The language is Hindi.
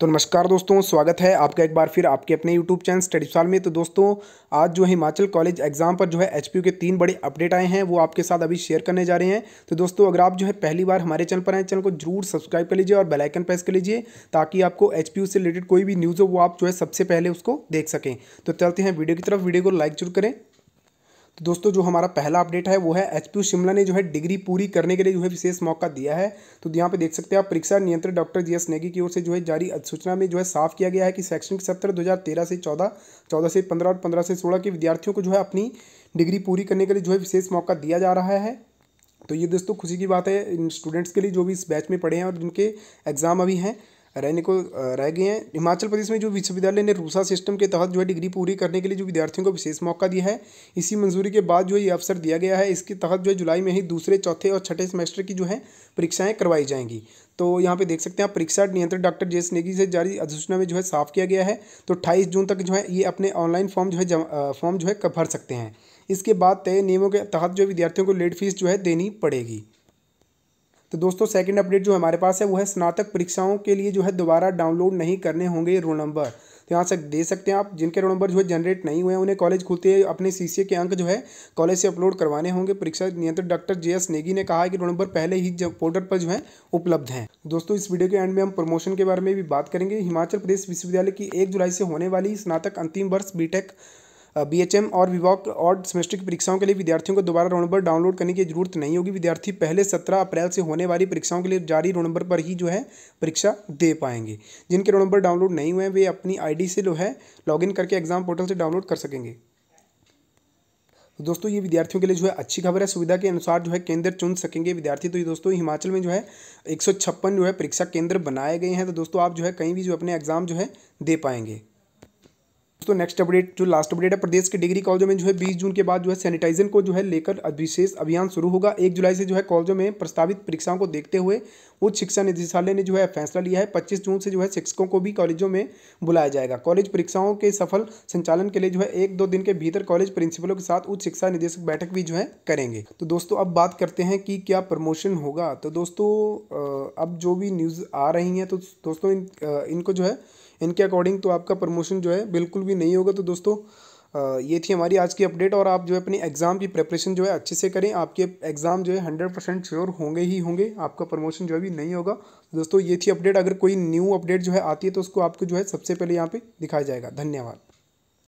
तो नमस्कार दोस्तों स्वागत है आपका एक बार फिर आपके अपने यूट्यूब चैनल स्टडी साल में तो दोस्तों आज जो है हिमाचल कॉलेज एग्जाम पर जो है एच के तीन बड़े अपडेट आए हैं वो आपके साथ अभी शेयर करने जा रहे हैं तो दोस्तों अगर आप जो है पहली बार हमारे चैनल पर आए चैनल को जरूर सब्सक्राइब कर लीजिए और बेलाइकन प्रेस कर लीजिए ताकि आपको एच से रिलेटेड कोई भी न्यूज़ हो वो आप जो है सबसे पहले उसको देख सकें तो चलते हैं वीडियो की तरफ वीडियो को लाइक जरूर करें तो दोस्तों जो हमारा पहला अपडेट है वो है एच शिमला ने जो है डिग्री पूरी करने के लिए जो है विशेष मौका दिया है तो यहाँ पे देख सकते हैं आप परीक्षा नियंत्रण डॉक्टर जी एस नेगी की ओर से जो है जारी अधिसूचना में जो है साफ किया गया है कि शैक्षणिक सत्र 2013 से 14, 14 से 15 और 15 से 16 के विद्यार्थियों को जो है अपनी डिग्री पूरी करने के लिए जो है विशेष मौका दिया जा रहा है तो ये दोस्तों खुशी की बात है इन स्टूडेंट्स के लिए जो भी इस बैच में पढ़े हैं और जिनके एग्ज़ाम अभी हैं रहने को रह गए हैं हिमाचल प्रदेश में जो विश्वविद्यालय ने रूसा सिस्टम के तहत जो है डिग्री पूरी करने के लिए जो विद्यार्थियों को विशेष मौका दिया है इसी मंजूरी के बाद जो ये अवसर दिया गया है इसके तहत जो है जुलाई में ही दूसरे चौथे और छठे सेमेस्टर की जो है परीक्षाएँ करवाई जाएंगी तो यहाँ पे देख सकते हैं आप परीक्षा नियंत्रण डॉक्टर जे नेगी से जारी अधिसूचना में जो है साफ किया गया है तो अट्ठाईस जून तक जो है ये अपने ऑनलाइन फॉर्म जो है फॉर्म जो है भर सकते हैं इसके बाद तय नियमों के तहत जो विद्यार्थियों को लेट फीस जो है देनी पड़ेगी तो दोस्तों सेकंड अपडेट जो हमारे पास है वो है स्नातक परीक्षाओं के लिए जो है दोबारा डाउनलोड नहीं करने होंगे रोल नंबर तो यहाँ से दे सकते हैं आप जिनके रोल नंबर जो है जनरेट नहीं हुए हैं उन्हें कॉलेज खुलते अपने सी के अंक जो है कॉलेज से अपलोड करवाने होंगे परीक्षा नियंत्रक डॉक्टर जे एस नेगी ने कहा है कि रोल नंबर पहले ही पोर्टल पर जो है उपलब्ध हैं दोस्तों इस वीडियो के एंड में हम प्रमोशन के बारे में भी बात करेंगे हिमाचल प्रदेश विश्वविद्यालय की एक जुलाई से होने वाली स्नातक अंतिम वर्ष बीटेक बी एच एम और विभाग और सेमेस्टर की परीक्षाओं के लिए विद्यार्थियों को दोबारा रोल नंबर डाउनलोड करने की जरूरत नहीं होगी विद्यार्थी पहले सत्रह अप्रैल से होने वाली परीक्षाओं के लिए जारी रोल नंबर पर ही जो है परीक्षा दे पाएंगे जिनके रोल नंबर डाउनलोड नहीं हुए वे अपनी आई से जो है लॉगिन करके एग्जाम पोर्टल से डाउनलोड कर सकेंगे तो दोस्तों ये विद्यार्थियों के लिए जो है अच्छी खबर है सुविधा के अनुसार जो है केंद्र चुन सकेंगे विद्यार्थी तो ये दोस्तों हिमाचल में जो है एक जो है परीक्षा केंद्र बनाए गए हैं तो दोस्तों आप जो है कहीं भी जो अपने एग्जाम जो है दे पाएंगे दोस्तों नेक्स्ट अपडेट जो लास्ट अपडेट है प्रदेश के डिग्री कॉलेजों में जो है बीस जून के बाद जो है सैनिटाइजेशन को जो है लेकर विशेष अभियान शुरू होगा एक जुलाई से जो है कॉलेजों में प्रस्तावित परीक्षाओं को देखते हुए उच्च शिक्षा निदेशालय ने जो है फैसला लिया है पच्चीस जून से जो है शिक्षकों को भी कॉलेजों में बुलाया जाएगा कॉलेज परीक्षाओं के सफल संचालन के लिए जो है एक दो दिन के भीतर कॉलेज प्रिंसिपलों के साथ उच्च शिक्षा निदेशक बैठक भी जो है करेंगे तो दोस्तों अब बात करते हैं कि क्या प्रमोशन होगा तो दोस्तों अब जो भी न्यूज़ आ रही हैं तो दोस्तों इनको जो है इनके अकॉर्डिंग तो आपका प्रमोशन जो है बिल्कुल भी भी नहीं होगा तो दोस्तों ये थी हमारी आज की अपडेट और आप जो है अपनी एग्ज़ाम की प्रेपरेशन जो है अच्छे से करें आपके एग्ज़ाम जो है हंड्रेड परसेंट श्योर होंगे ही होंगे आपका प्रमोशन जो है भी नहीं होगा दोस्तों ये थी अपडेट अगर कोई न्यू अपडेट जो है आती है तो उसको आपको जो है सबसे पहले यहाँ पे दिखाया जाएगा धन्यवाद